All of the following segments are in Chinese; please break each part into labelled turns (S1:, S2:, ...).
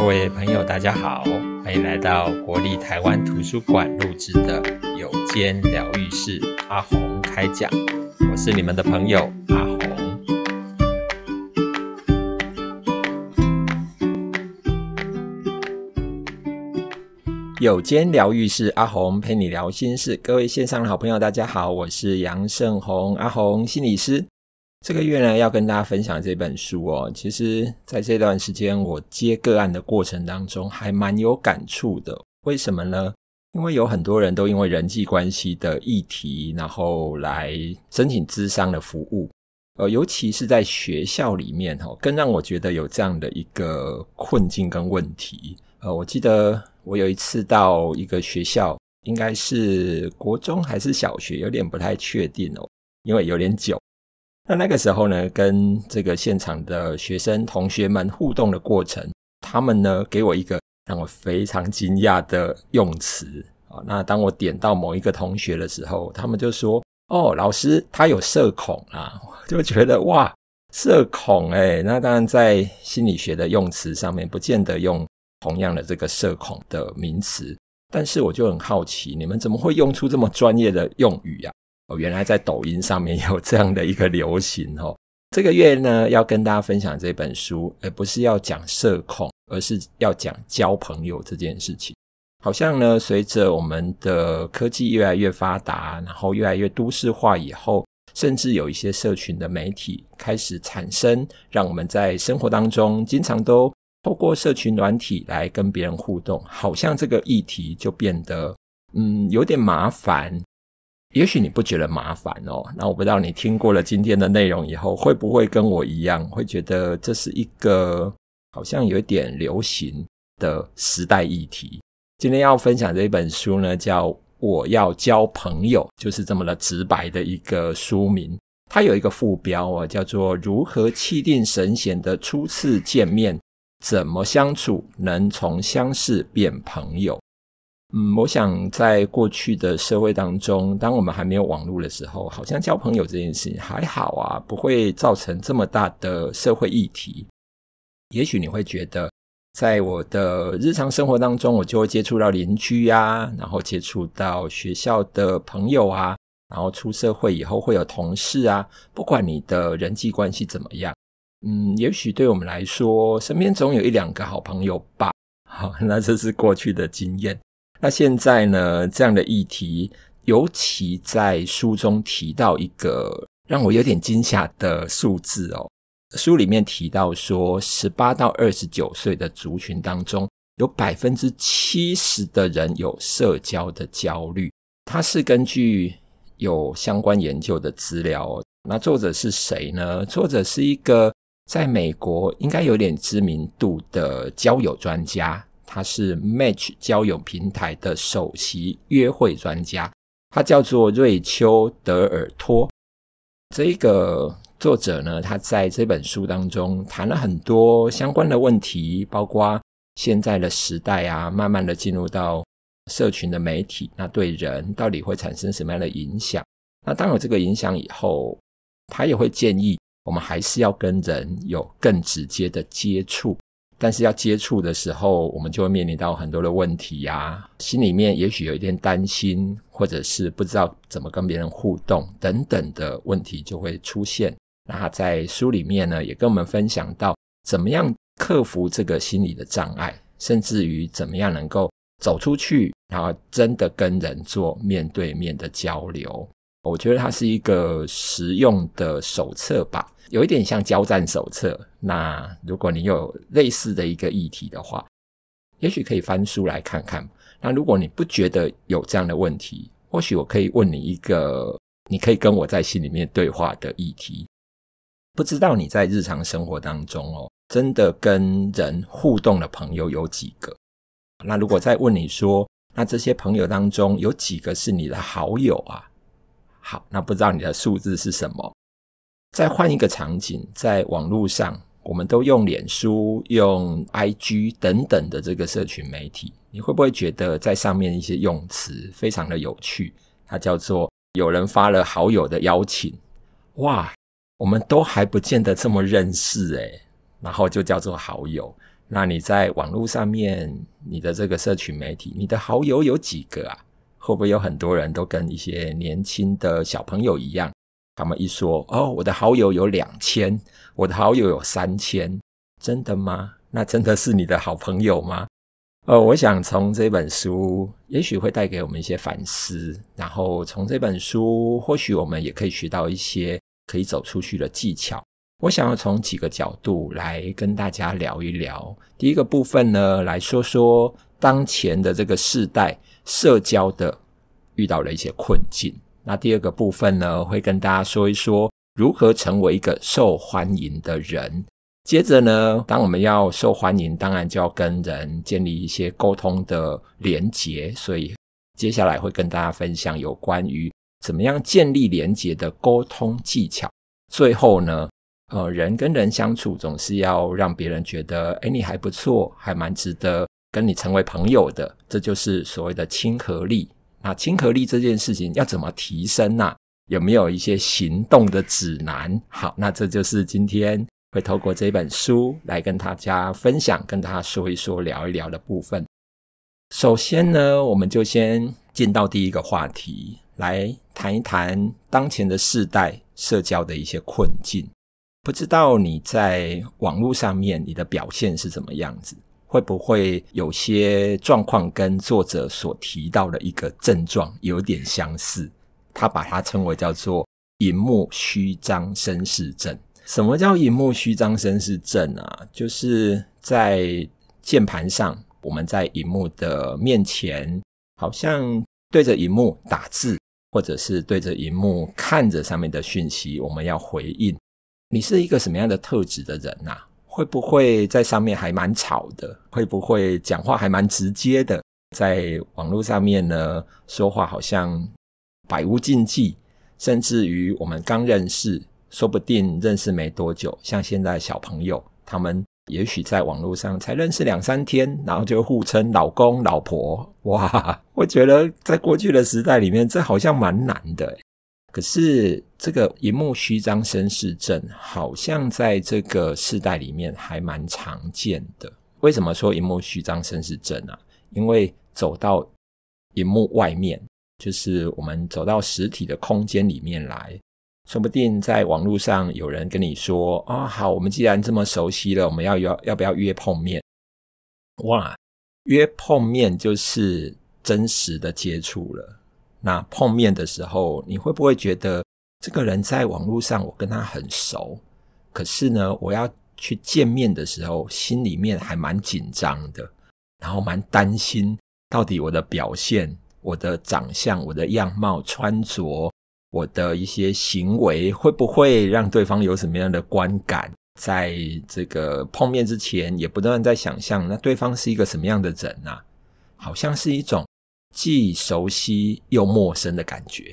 S1: 各位朋友，大家好，欢迎来到国立台湾图书馆录制的有间疗愈室阿红开讲，我是你们的朋友阿红。有间疗愈室阿红陪你聊心事，各位线上的好朋友，大家好，我是杨胜红，阿红心理师。这个月呢，要跟大家分享这本书哦。其实，在这段时间我接个案的过程当中，还蛮有感触的。为什么呢？因为有很多人都因为人际关系的议题，然后来申请咨商的服务。呃，尤其是在学校里面哈，更让我觉得有这样的一个困境跟问题。呃，我记得我有一次到一个学校，应该是国中还是小学，有点不太确定哦，因为有点久。那那个时候呢，跟这个现场的学生同学们互动的过程，他们呢给我一个让我非常惊讶的用词啊。那当我点到某一个同学的时候，他们就说：“哦，老师，他有社恐啊。”就觉得哇，社恐哎。那当然，在心理学的用词上面，不见得用同样的这个社恐的名词，但是我就很好奇，你们怎么会用出这么专业的用语呀？原来在抖音上面有这样的一个流行哦，这个月呢要跟大家分享这本书，而不是要讲社恐，而是要讲交朋友这件事情。好像呢，随着我们的科技越来越发达，然后越来越都市化以后，甚至有一些社群的媒体开始产生，让我们在生活当中经常都透过社群软体来跟别人互动，好像这个议题就变得嗯有点麻烦。也许你不觉得麻烦哦，那我不知道你听过了今天的内容以后，会不会跟我一样，会觉得这是一个好像有点流行的时代议题。今天要分享这一本书呢，叫《我要交朋友》，就是这么的直白的一个书名。它有一个副标啊，叫做《如何气定神闲的初次见面，怎么相处能从相识变朋友》。嗯，我想在过去的社会当中，当我们还没有网络的时候，好像交朋友这件事情还好啊，不会造成这么大的社会议题。也许你会觉得，在我的日常生活当中，我就会接触到邻居呀，然后接触到学校的朋友啊，然后出社会以后会有同事啊，不管你的人际关系怎么样，嗯，也许对我们来说，身边总有一两个好朋友吧。好，那这是过去的经验。那现在呢？这样的议题，尤其在书中提到一个让我有点惊吓的数字哦。书里面提到说，十八到二十九岁的族群当中，有百分之七十的人有社交的焦虑。它是根据有相关研究的资料。那作者是谁呢？作者是一个在美国应该有点知名度的交友专家。他是 Match 交友平台的首席约会专家，他叫做瑞秋·德尔托。这个作者呢，他在这本书当中谈了很多相关的问题，包括现在的时代啊，慢慢的进入到社群的媒体，那对人到底会产生什么样的影响？那当有这个影响以后，他也会建议我们还是要跟人有更直接的接触。但是要接触的时候，我们就会面临到很多的问题呀，心里面也许有一点担心，或者是不知道怎么跟别人互动等等的问题就会出现。那在书里面呢，也跟我们分享到怎么样克服这个心理的障碍，甚至于怎么样能够走出去，然后真的跟人做面对面的交流。我觉得它是一个实用的手册吧，有一点像交战手册。那如果你有类似的一个议题的话，也许可以翻书来看看。那如果你不觉得有这样的问题，或许我可以问你一个，你可以跟我在心里面对话的议题。不知道你在日常生活当中哦，真的跟人互动的朋友有几个？那如果再问你说，那这些朋友当中有几个是你的好友啊？好，那不知道你的数字是什么？再换一个场景，在网络上，我们都用脸书、用 IG 等等的这个社群媒体，你会不会觉得在上面一些用词非常的有趣？它叫做有人发了好友的邀请，哇，我们都还不见得这么认识诶，然后就叫做好友。那你在网络上面，你的这个社群媒体，你的好友有几个啊？会不会有很多人都跟一些年轻的小朋友一样？他们一说：“哦，我的好友有两千，我的好友有三千，真的吗？那真的是你的好朋友吗？”呃，我想从这本书也许会带给我们一些反思，然后从这本书或许我们也可以学到一些可以走出去的技巧。我想要从几个角度来跟大家聊一聊。第一个部分呢，来说说当前的这个世代。社交的遇到了一些困境。那第二个部分呢，会跟大家说一说如何成为一个受欢迎的人。接着呢，当我们要受欢迎，当然就要跟人建立一些沟通的连接。所以接下来会跟大家分享有关于怎么样建立连接的沟通技巧。最后呢，呃，人跟人相处总是要让别人觉得，哎，你还不错，还蛮值得。跟你成为朋友的，这就是所谓的亲和力。那亲和力这件事情要怎么提升呢？有没有一些行动的指南？好，那这就是今天会透过这本书来跟大家分享、跟他说一说、聊一聊的部分。首先呢，我们就先进到第一个话题，来谈一谈当前的世代社交的一些困境。不知道你在网络上面你的表现是怎么样子？会不会有些状况跟作者所提到的一个症状有点相似？他把它称为叫做“荧幕虚张声势症”。什么叫荧幕虚张声势症啊？就是在键盘上，我们在荧幕的面前，好像对着荧幕打字，或者是对着荧幕看着上面的讯息，我们要回应。你是一个什么样的特质的人呐？会不会在上面还蛮吵的？会不会讲话还蛮直接的？在网络上面呢，说话好像百无禁忌，甚至于我们刚认识，说不定认识没多久，像现在小朋友，他们也许在网络上才认识两三天，然后就互称老公老婆。哇，我觉得在过去的时代里面，这好像蛮难的。可是，这个银幕虚张声势症好像在这个世代里面还蛮常见的。为什么说银幕虚张声势症呢？因为走到荧幕外面，就是我们走到实体的空间里面来，说不定在网络上有人跟你说：“啊，好，我们既然这么熟悉了，我们要要要不要约碰面？”哇，约碰面就是真实的接触了。那碰面的时候，你会不会觉得这个人在网络上我跟他很熟，可是呢，我要去见面的时候，心里面还蛮紧张的，然后蛮担心到底我的表现、我的长相、我的样貌、穿着、我的一些行为会不会让对方有什么样的观感？在这个碰面之前，也不断在想象，那对方是一个什么样的人啊？好像是一种。既熟悉又陌生的感觉。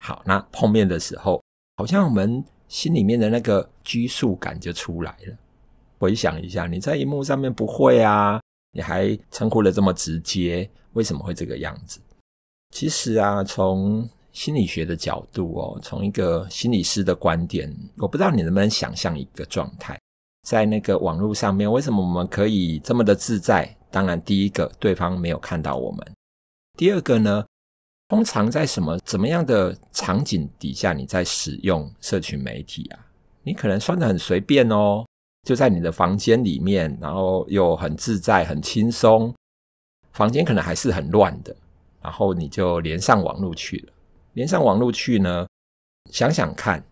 S1: 好，那碰面的时候，好像我们心里面的那个拘束感就出来了。回想一下，你在荧幕上面不会啊？你还称呼的这么直接，为什么会这个样子？其实啊，从心理学的角度哦，从一个心理师的观点，我不知道你能不能想象一个状态，在那个网络上面，为什么我们可以这么的自在？当然，第一个，对方没有看到我们。第二个呢，通常在什么怎么样的场景底下你在使用社群媒体啊？你可能穿的很随便哦，就在你的房间里面，然后又很自在、很轻松，房间可能还是很乱的，然后你就连上网络去了。连上网络去呢，想想看，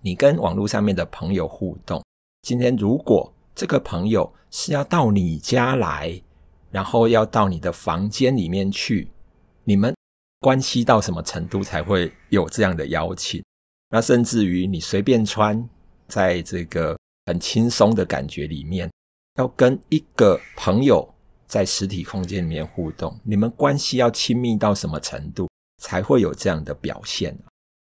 S1: 你跟网络上面的朋友互动，今天如果这个朋友是要到你家来。然后要到你的房间里面去，你们关系到什么程度才会有这样的邀请？那甚至于你随便穿，在这个很轻松的感觉里面，要跟一个朋友在实体空间里面互动，你们关系要亲密到什么程度才会有这样的表现？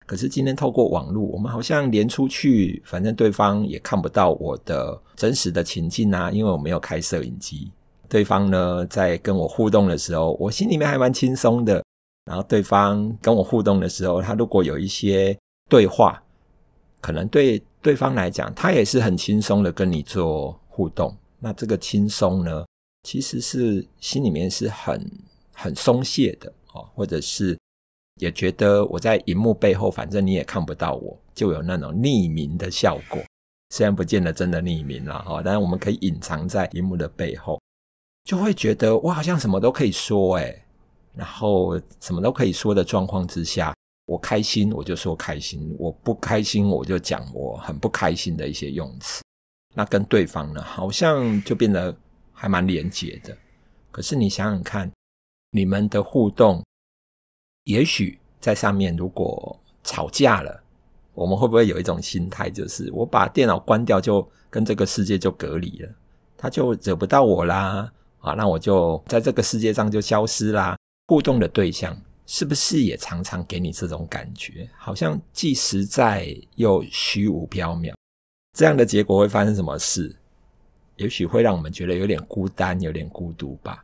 S1: 可是今天透过网络，我们好像连出去，反正对方也看不到我的真实的情境啊，因为我没有开摄影机。对方呢，在跟我互动的时候，我心里面还蛮轻松的。然后对方跟我互动的时候，他如果有一些对话，可能对对方来讲，他也是很轻松的跟你做互动。那这个轻松呢，其实是心里面是很很松懈的哦，或者是也觉得我在荧幕背后，反正你也看不到我，就有那种匿名的效果。虽然不见得真的匿名了哈，但是我们可以隐藏在荧幕的背后。就会觉得我好像什么都可以说哎，然后什么都可以说的状况之下，我开心我就说开心，我不开心我就讲我很不开心的一些用词，那跟对方呢好像就变得还蛮连结的。可是你想想看，你们的互动，也许在上面如果吵架了，我们会不会有一种心态，就是我把电脑关掉，就跟这个世界就隔离了，他就惹不到我啦？啊，那我就在这个世界上就消失啦。互动的对象是不是也常常给你这种感觉，好像既实在又虚无缥缈？这样的结果会发生什么事？也许会让我们觉得有点孤单，有点孤独吧。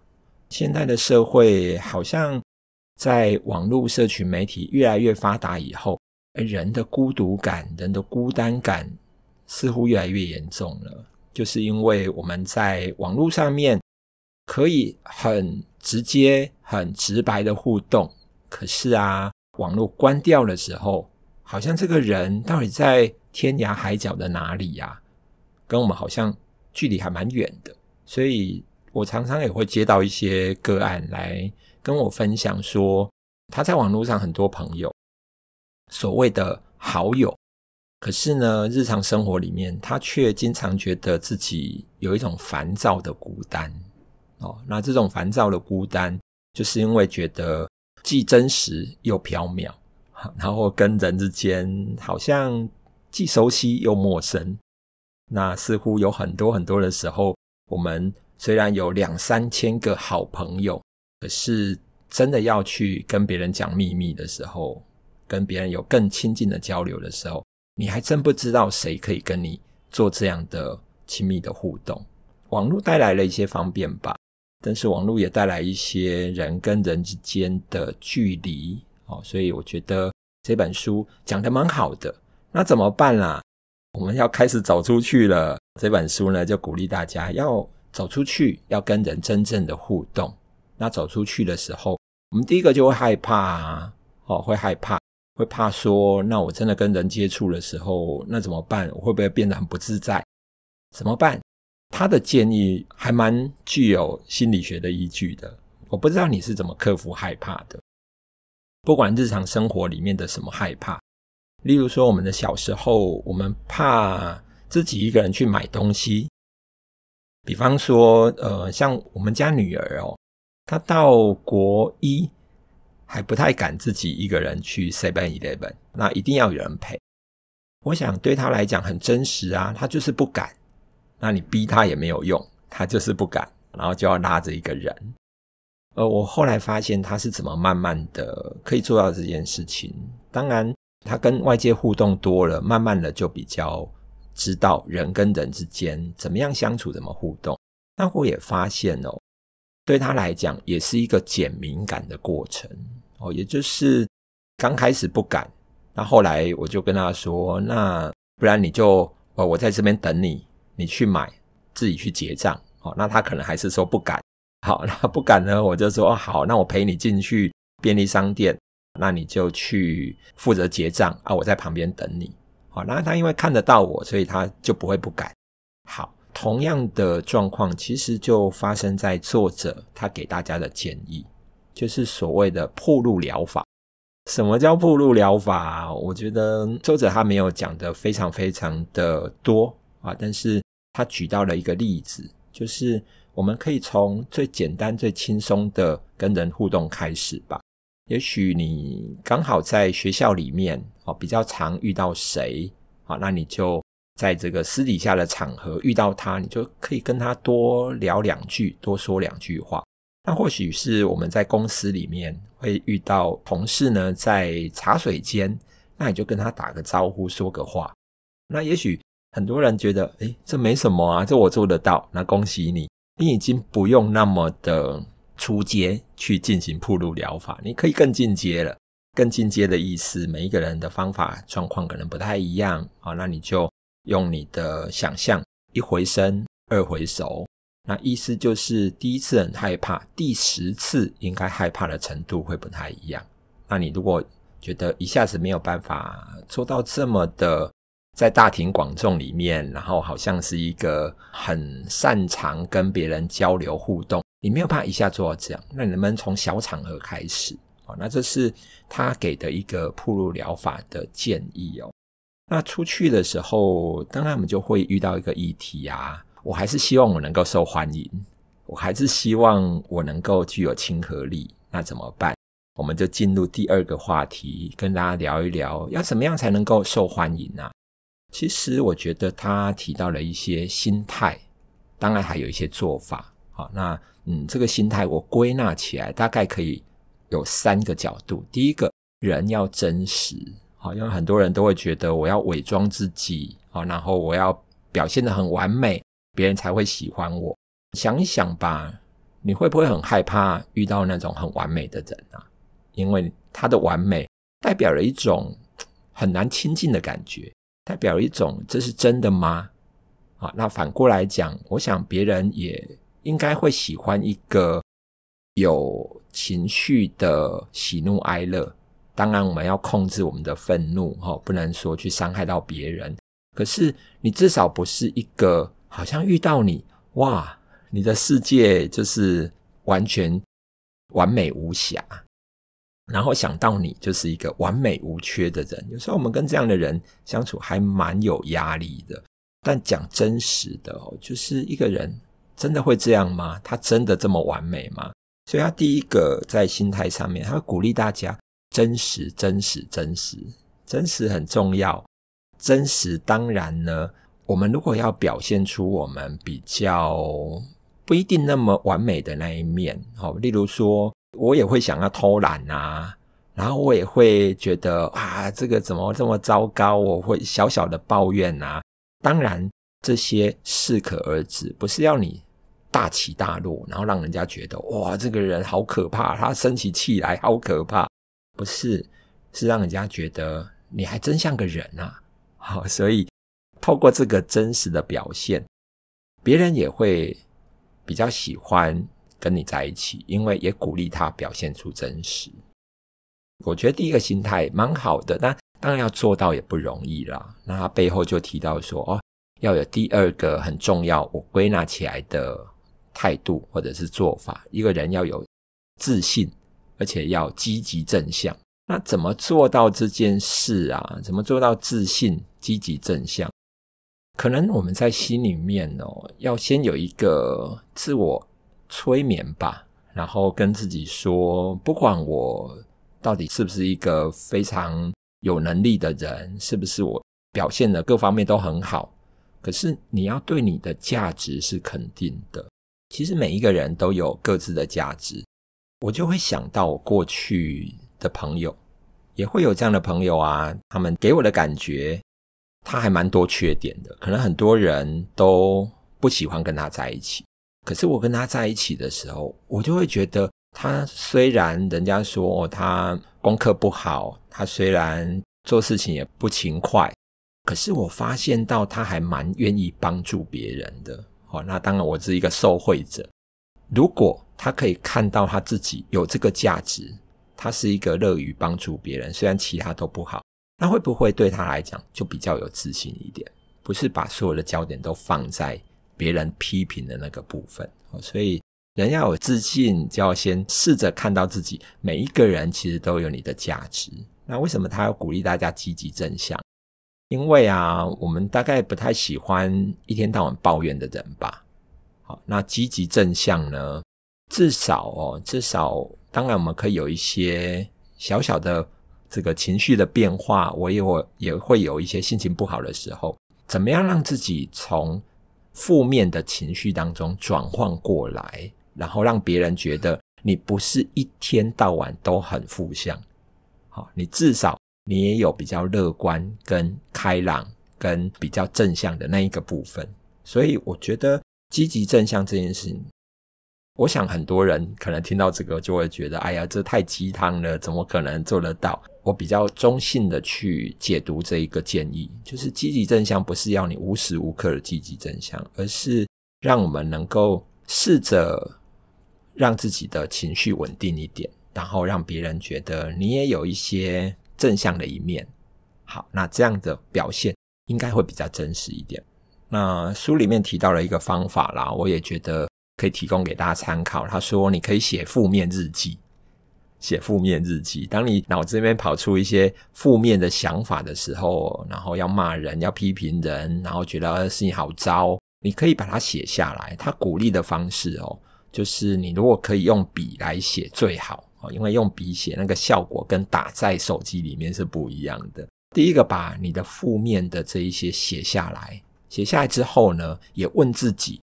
S1: 现在的社会好像在网络社群媒体越来越发达以后，人的孤独感、人的孤单感似乎越来越严重了。就是因为我们在网络上面。可以很直接、很直白的互动，可是啊，网络关掉的时候，好像这个人到底在天涯海角的哪里呀？跟我们好像距离还蛮远的。所以，我常常也会接到一些个案来跟我分享，说他在网络上很多朋友，所谓的好友，可是呢，日常生活里面他却经常觉得自己有一种烦躁的孤单。哦，那这种烦躁的孤单，就是因为觉得既真实又缥缈，然后跟人之间好像既熟悉又陌生。那似乎有很多很多的时候，我们虽然有两三千个好朋友，可是真的要去跟别人讲秘密的时候，跟别人有更亲近的交流的时候，你还真不知道谁可以跟你做这样的亲密的互动。网络带来了一些方便吧。但是网络也带来一些人跟人之间的距离哦，所以我觉得这本书讲的蛮好的。那怎么办啦？我们要开始走出去了。这本书呢，就鼓励大家要走出去，要跟人真正的互动。那走出去的时候，我们第一个就会害怕啊，哦，会害怕，会怕说，那我真的跟人接触的时候，那怎么办？我会不会变得很不自在？怎么办？他的建议还蛮具有心理学的依据的。我不知道你是怎么克服害怕的，不管日常生活里面的什么害怕，例如说我们的小时候，我们怕自己一个人去买东西。比方说，呃，像我们家女儿哦，她到国一还不太敢自己一个人去塞班 v e n 那一定要有人陪。我想对她来讲很真实啊，她就是不敢。那你逼他也没有用，他就是不敢，然后就要拉着一个人。呃，我后来发现他是怎么慢慢的可以做到这件事情。当然，他跟外界互动多了，慢慢的就比较知道人跟人之间怎么样相处，怎么互动。那我也发现哦，对他来讲也是一个减敏感的过程哦，也就是刚开始不敢，那后来我就跟他说，那不然你就呃，我在这边等你。你去买，自己去结账，好，那他可能还是说不敢，好，那不敢呢，我就说好，那我陪你进去便利商店，那你就去负责结账啊，我在旁边等你，好，那他因为看得到我，所以他就不会不敢。好，同样的状况其实就发生在作者他给大家的建议，就是所谓的破路疗法。什么叫破路疗法？我觉得作者他没有讲的非常非常的多啊，但是。他举到了一个例子，就是我们可以从最简单、最轻松的跟人互动开始吧。也许你刚好在学校里面哦，比较常遇到谁哦，那你就在这个私底下的场合遇到他，你就可以跟他多聊两句，多说两句话。那或许是我们在公司里面会遇到同事呢，在茶水间，那你就跟他打个招呼，说个话。那也许。很多人觉得，哎，这没什么啊，这我做得到。那恭喜你，你已经不用那么的出街去进行铺路疗法，你可以更进阶了。更进阶的意思，每一个人的方法状况可能不太一样啊。那你就用你的想象，一回生，二回熟。那意思就是，第一次很害怕，第十次应该害怕的程度会不太一样。那你如果觉得一下子没有办法做到这么的，在大庭广众里面，然后好像是一个很擅长跟别人交流互动，你没有办法一下做到这样。那你能不能从小场合开始哦，那这是他给的一个铺路疗法的建议哦。那出去的时候，当然我们就会遇到一个议题啊。我还是希望我能够受欢迎，我还是希望我能够具有亲和力，那怎么办？我们就进入第二个话题，跟大家聊一聊，要怎么样才能够受欢迎呢？其实我觉得他提到了一些心态，当然还有一些做法。好，那嗯，这个心态我归纳起来大概可以有三个角度。第一个人要真实，好，因为很多人都会觉得我要伪装自己，好，然后我要表现的很完美，别人才会喜欢我。想一想吧，你会不会很害怕遇到那种很完美的人啊？因为他的完美代表了一种很难亲近的感觉。代表一种，这是真的吗？好，那反过来讲，我想别人也应该会喜欢一个有情绪的喜怒哀乐。当然，我们要控制我们的愤怒，哈，不能说去伤害到别人。可是，你至少不是一个，好像遇到你哇，你的世界就是完全完美无瑕。然后想到你就是一个完美无缺的人，有时候我们跟这样的人相处还蛮有压力的。但讲真实的哦，就是一个人真的会这样吗？他真的这么完美吗？所以他第一个在心态上面，他会鼓励大家真实、真实、真实、真实很重要。真实当然呢，我们如果要表现出我们比较不一定那么完美的那一面，好，例如说。我也会想要偷懒啊，然后我也会觉得啊，这个怎么这么糟糕？我会小小的抱怨啊。当然，这些适可而止，不是要你大起大落，然后让人家觉得哇，这个人好可怕，他生起气来好可怕，不是？是让人家觉得你还真像个人啊。好，所以透过这个真实的表现，别人也会比较喜欢。跟你在一起，因为也鼓励他表现出真实。我觉得第一个心态蛮好的，那当然要做到也不容易啦。那他背后就提到说，哦，要有第二个很重要，我归纳起来的态度或者是做法，一个人要有自信，而且要积极正向。那怎么做到这件事啊？怎么做到自信、积极正向？可能我们在心里面哦，要先有一个自我。催眠吧，然后跟自己说，不管我到底是不是一个非常有能力的人，是不是我表现的各方面都很好，可是你要对你的价值是肯定的。其实每一个人都有各自的价值，我就会想到我过去的朋友，也会有这样的朋友啊，他们给我的感觉，他还蛮多缺点的，可能很多人都不喜欢跟他在一起。可是我跟他在一起的时候，我就会觉得他虽然人家说他功课不好，他虽然做事情也不勤快，可是我发现到他还蛮愿意帮助别人的。好，那当然我是一个受惠者。如果他可以看到他自己有这个价值，他是一个乐于帮助别人，虽然其他都不好，那会不会对他来讲就比较有自信一点？不是把所有的焦点都放在。别人批评的那个部分，所以人要有自信，就要先试着看到自己。每一个人其实都有你的价值。那为什么他要鼓励大家积极正向？因为啊，我们大概不太喜欢一天到晚抱怨的人吧。好，那积极正向呢？至少哦，至少当然我们可以有一些小小的这个情绪的变化。我也我也会有一些心情不好的时候，怎么样让自己从？负面的情绪当中转换过来，然后让别人觉得你不是一天到晚都很负向，好，你至少你也有比较乐观、跟开朗、跟比较正向的那一个部分。所以我觉得积极正向这件事。我想很多人可能听到这个就会觉得，哎呀，这太鸡汤了，怎么可能做得到？我比较中性的去解读这一个建议，就是积极正向不是要你无时无刻的积极正向，而是让我们能够试着让自己的情绪稳定一点，然后让别人觉得你也有一些正向的一面。好，那这样的表现应该会比较真实一点。那书里面提到了一个方法啦，我也觉得。可以提供给大家参考。他说：“你可以写负面日记，写负面日记。当你脑子里面跑出一些负面的想法的时候，然后要骂人、要批评人，然后觉得事情好糟，你可以把它写下来。他鼓励的方式哦，就是你如果可以用笔来写最好因为用笔写那个效果跟打在手机里面是不一样的。第一个，把你的负面的这一些写下来，写下来之后呢，也问自己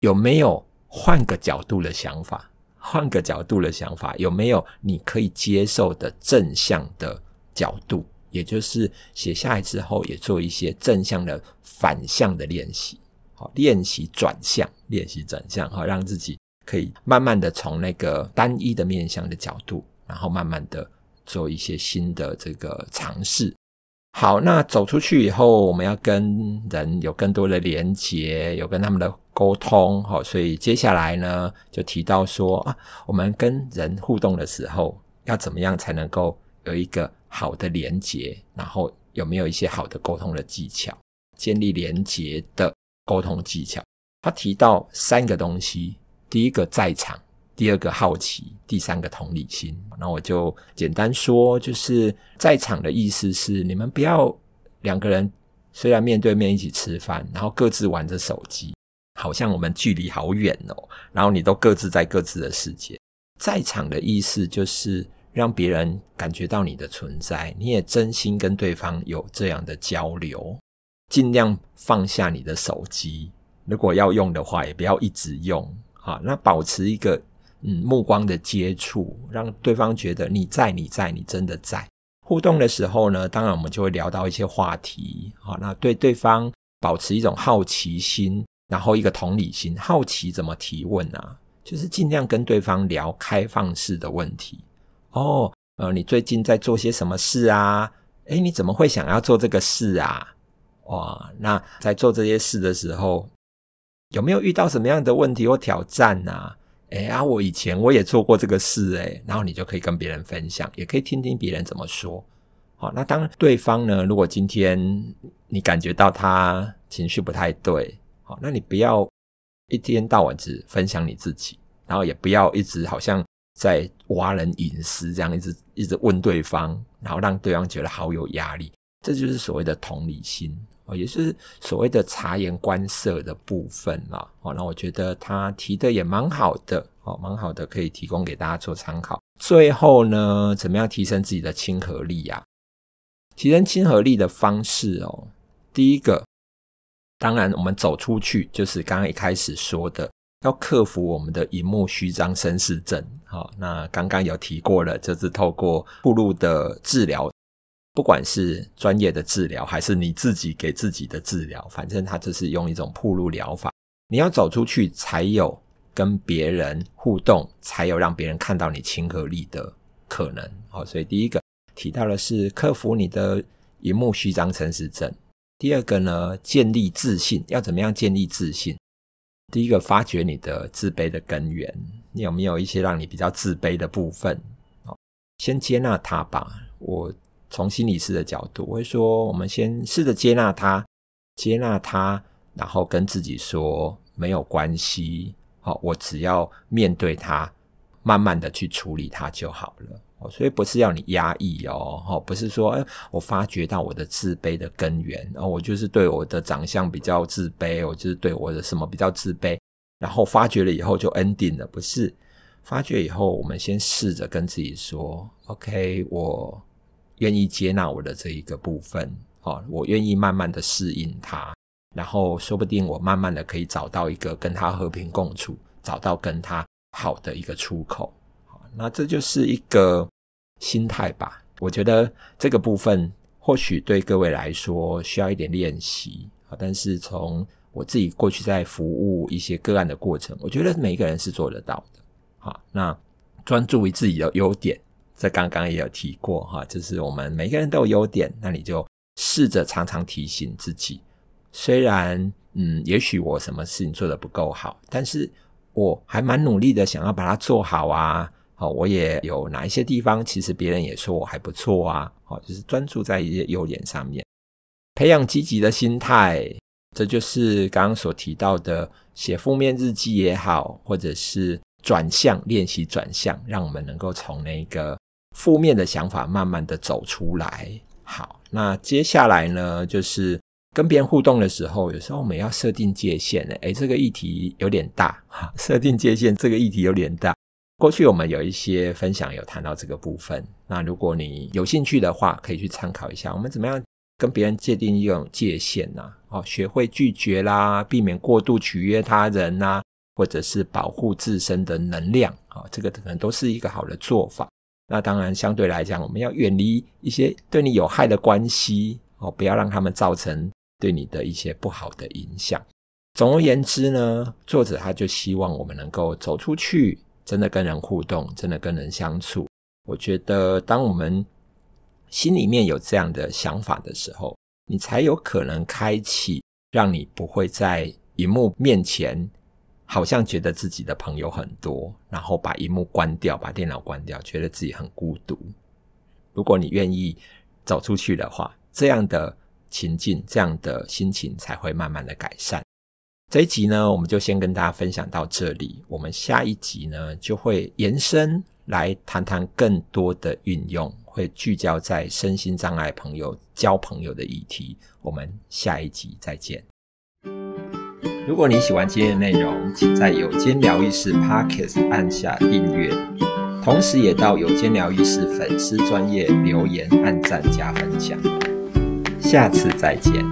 S1: 有没有。”换个角度的想法，换个角度的想法，有没有你可以接受的正向的角度？也就是写下来之后，也做一些正向的反向的练习，好练习转向，练习转向，哈，让自己可以慢慢的从那个单一的面向的角度，然后慢慢的做一些新的这个尝试。好，那走出去以后，我们要跟人有更多的连接，有跟他们的沟通，好，所以接下来呢，就提到说啊，我们跟人互动的时候，要怎么样才能够有一个好的连接，然后有没有一些好的沟通的技巧，建立连接的沟通技巧。他提到三个东西，第一个在场。第二个好奇，第三个同理心。那我就简单说，就是在场的意思是，你们不要两个人虽然面对面一起吃饭，然后各自玩着手机，好像我们距离好远哦。然后你都各自在各自的世界。在场的意思就是让别人感觉到你的存在，你也真心跟对方有这样的交流，尽量放下你的手机。如果要用的话，也不要一直用。好，那保持一个。嗯，目光的接触，让对方觉得你在，你在，你真的在。互动的时候呢，当然我们就会聊到一些话题，好，那对对方保持一种好奇心，然后一个同理心。好奇怎么提问呢？就是尽量跟对方聊开放式的问题。哦，呃，你最近在做些什么事啊？诶，你怎么会想要做这个事啊？哇，那在做这些事的时候，有没有遇到什么样的问题或挑战啊？哎啊，我以前我也做过这个事哎，然后你就可以跟别人分享，也可以听听别人怎么说。好，那当对方呢，如果今天你感觉到他情绪不太对，好，那你不要一天到晚只分享你自己，然后也不要一直好像在挖人隐私这样，一直一直问对方，然后让对方觉得好有压力。这就是所谓的同理心。哦，也是所谓的察言观色的部分了。哦，那我觉得他提的也蛮好的，哦，蛮好的，可以提供给大家做参考。最后呢，怎么样提升自己的亲和力呀？提升亲和力的方式哦，第一个，当然我们走出去，就是刚刚一开始说的，要克服我们的荧幕虚张声势症。好，那刚刚有提过了，就是透过步入的治疗。不管是专业的治疗，还是你自己给自己的治疗，反正它就是用一种铺路疗法。你要走出去，才有跟别人互动，才有让别人看到你亲和力的可能。好，所以第一个提到的是克服你的荧幕虚张声实症。第二个呢，建立自信，要怎么样建立自信？第一个，发掘你的自卑的根源，你有没有一些让你比较自卑的部分？先接纳它吧，我。从心理师的角度，我会说，我们先试着接纳他，接纳他，然后跟自己说没有关系。好，我只要面对他，慢慢的去处理他就好了。所以不是要你压抑哦，不是说，哎，我发觉到我的自卑的根源，哦，我就是对我的长相比较自卑，我就是对我的什么比较自卑，然后发觉了以后就 ending 了，不是？发觉以后，我们先试着跟自己说，OK，我。愿意接纳我的这一个部分，哦，我愿意慢慢的适应他，然后说不定我慢慢的可以找到一个跟他和平共处，找到跟他好的一个出口，那这就是一个心态吧。我觉得这个部分或许对各位来说需要一点练习，啊，但是从我自己过去在服务一些个案的过程，我觉得每一个人是做得到的，好，那专注于自己的优点。这刚刚也有提过哈，就是我们每个人都有优点，那你就试着常常提醒自己，虽然嗯，也许我什么事情做的不够好，但是我还蛮努力的，想要把它做好啊。好，我也有哪一些地方，其实别人也说我还不错啊。好，就是专注在一些优点上面，培养积极的心态，这就是刚刚所提到的写负面日记也好，或者是转向练习转向，让我们能够从那个。负面的想法慢慢的走出来。好，那接下来呢，就是跟别人互动的时候，有时候我们要设定界限的。哎，这个议题有点大，设定界限这个议题有点大。过去我们有一些分享有谈到这个部分，那如果你有兴趣的话，可以去参考一下。我们怎么样跟别人界定一种界限呢？哦，学会拒绝啦，避免过度取悦他人呐，或者是保护自身的能量啊，这个可能都是一个好的做法。那当然，相对来讲，我们要远离一些对你有害的关系哦，不要让他们造成对你的一些不好的影响。总而言之呢，作者他就希望我们能够走出去，真的跟人互动，真的跟人相处。我觉得，当我们心里面有这样的想法的时候，你才有可能开启，让你不会在荧幕面前。好像觉得自己的朋友很多，然后把荧幕关掉，把电脑关掉，觉得自己很孤独。如果你愿意走出去的话，这样的情境，这样的心情才会慢慢的改善。这一集呢，我们就先跟大家分享到这里。我们下一集呢，就会延伸来谈谈更多的运用，会聚焦在身心障碍朋友交朋友的议题。我们下一集再见。如果你喜欢今天的内容，请在有间疗愈室 Podcast 按下订阅，同时也到有间疗愈室粉丝专业留言按赞加分享，下次再见。